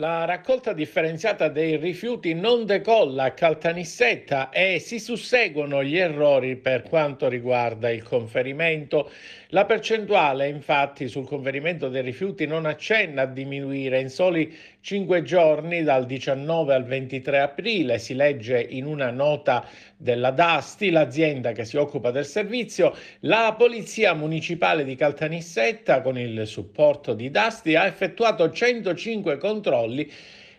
La raccolta differenziata dei rifiuti non decolla a Caltanissetta e si susseguono gli errori per quanto riguarda il conferimento. La percentuale infatti sul conferimento dei rifiuti non accenna a diminuire in soli cinque giorni dal 19 al 23 aprile, si legge in una nota della Dasti, l'azienda che si occupa del servizio, la Polizia Municipale di Caltanissetta con il supporto di Dasti ha effettuato 105 controlli folli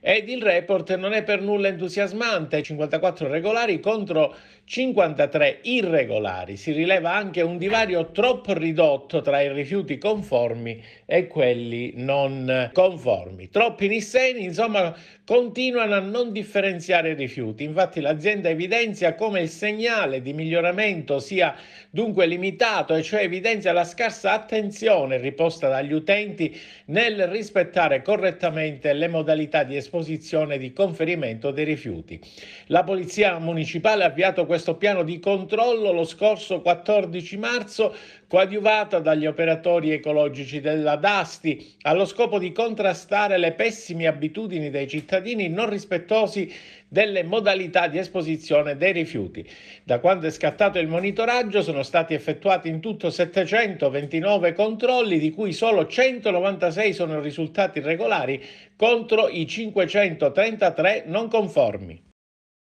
ed il report non è per nulla entusiasmante, 54 regolari contro 53 irregolari. Si rileva anche un divario troppo ridotto tra i rifiuti conformi e quelli non conformi. Troppi nisseni, insomma, continuano a non differenziare i rifiuti. Infatti l'azienda evidenzia come il segnale di miglioramento sia dunque limitato, e cioè evidenzia la scarsa attenzione riposta dagli utenti nel rispettare correttamente le modalità di esposizione disposizione di conferimento dei rifiuti. La Polizia Municipale ha avviato questo piano di controllo lo scorso 14 marzo coadiuvata dagli operatori ecologici della Dasti, allo scopo di contrastare le pessime abitudini dei cittadini non rispettosi delle modalità di esposizione dei rifiuti. Da quando è scattato il monitoraggio sono stati effettuati in tutto 729 controlli, di cui solo 196 sono risultati regolari contro i 533 non conformi.